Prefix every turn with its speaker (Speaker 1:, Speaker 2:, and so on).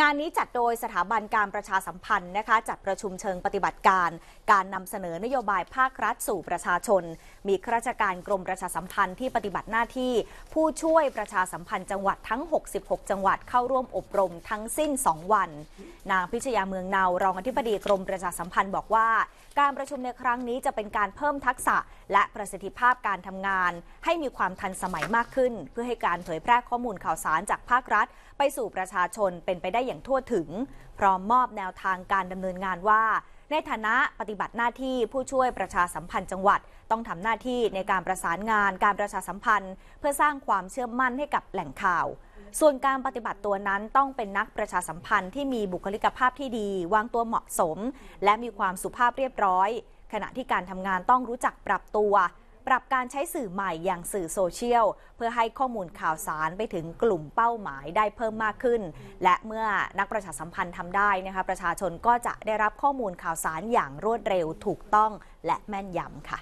Speaker 1: งานนี้จัดโดยสถาบันการประชาสัมพันธ์นะคะจัดประชุมเชิงปฏิบัติการ การนำเสนอนโยบายภาครัฐสู่ประชาชน มีข้าราชการกรมประชาสัมพันธ์ที่ปฏิบัติหน้าที่ ผู้ช่วยประชาสัมพันธ์จังหวัดทั้ง 66 จังหวัดเข้าร่วมอบรมทั้งสิ้น 2 วัน นางพิชยาเมืองเนารองอธิบดีกรมประชาสัมพันธ์บอกว่า การประชุมในครั้งนี้จะเป็นการเพิ่มทักษะและประสิทธิภาพการทำงาน ให้มีความทันสมัยมากขึ้น เพื่อให้การเผยแพร่ข้อมูลข่าวสารจากภาครัฐ ไปสู่ประชาชนเป็นไปได้ได้อย่างทั่วถึงพร้อมมอบแนวทางการดำเนินงานว่า ในฐานะปฏิบัติหน้าที่ผู้ช่วยประชาสัมพันธ์จังหวัดต้องทำหน้าที่ในการประสานงาน การประชาสัมพันธ์ เพื่อสร้างความเชื่อมั่นให้กับแหล่งข่าว ส่วนการปฏิบัติตัวนั้นต้องเป็นนักประชาสัมพันธ์ที่มีบุคลิกภาพที่ดี วางตัวเหมาะสม และมีความสุภาพเรียบร้อย ขณะที่การทำงานต้องรู้จักปรับตัวปรับการใช้สื่อใหม่อย่างสื่อโซเชียล เพื่อให้ข้อมูลข่าวสารไปถึงกลุ่มเป้าหมายได้เพิ่มมากขึ้น และเมื่อนักประชาสัมพันธ์ทำได้นะคะ ประชาชนก็จะได้รับข้อมูลข่าวสารอย่างรวดเร็วถูกต้องและแม่นยำค่ะ